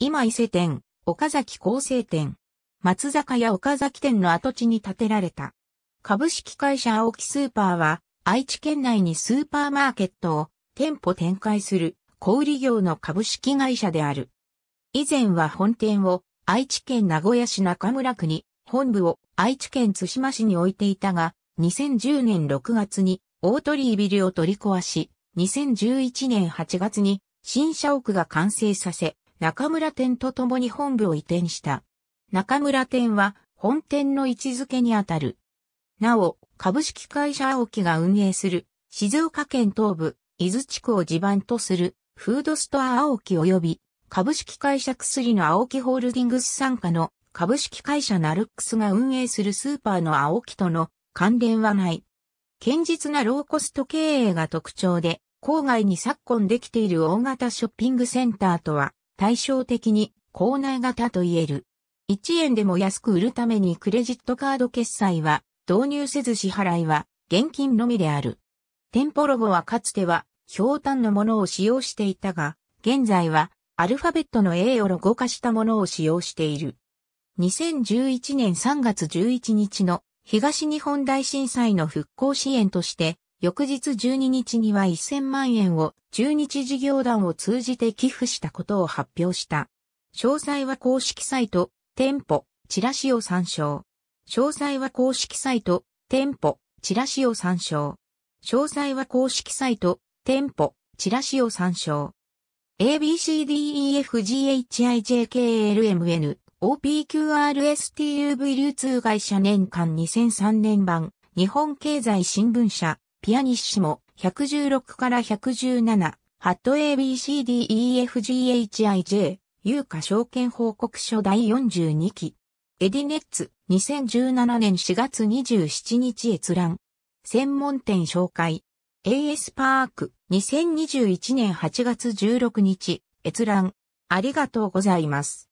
今伊勢店、岡崎厚生店、松坂屋岡崎店の跡地に建てられた。株式会社青木スーパーは、愛知県内にスーパーマーケットを店舗展開する小売業の株式会社である。以前は本店を愛知県名古屋市中村区に、本部を愛知県津島市に置いていたが、2010年6月に大鳥居ビルを取り壊し、2011年8月に新社屋が完成させ、中村店とともに本部を移転した。中村店は本店の位置づけにあたる。なお、株式会社青木が運営する静岡県東部、伊豆地区を地盤とするフードストア青木及び株式会社薬の青木ホールディングス傘下の株式会社ナルックスが運営するスーパーの青木との関連はない。堅実なローコスト経営が特徴で、郊外に昨今できている大型ショッピングセンターとは対照的に校内型と言える。1円でも安く売るためにクレジットカード決済は導入せず支払いは現金のみである。店舗ロボはかつては、氷炭のものを使用していたが、現在は、アルファベットの A をロゴ化したものを使用している。2011年3月11日の東日本大震災の復興支援として、翌日12日には1000万円を中日事業団を通じて寄付したことを発表した。詳細は公式サイト、店舗、チラシを参照。詳細は公式サイト、店舗、チラシを参照。詳細は公式サイト、店舗、チラシを参照。ABCDEFGHIJKLMN OPQRSTUV 流通会社年間2003年版日本経済新聞社ピアニッシモ、116から117、ハット ABCDEFGHIJ、有価証券報告書第42期。エディネッツ、2017年4月27日閲覧。専門店紹介。AS パーク、2021年8月16日、閲覧。ありがとうございます。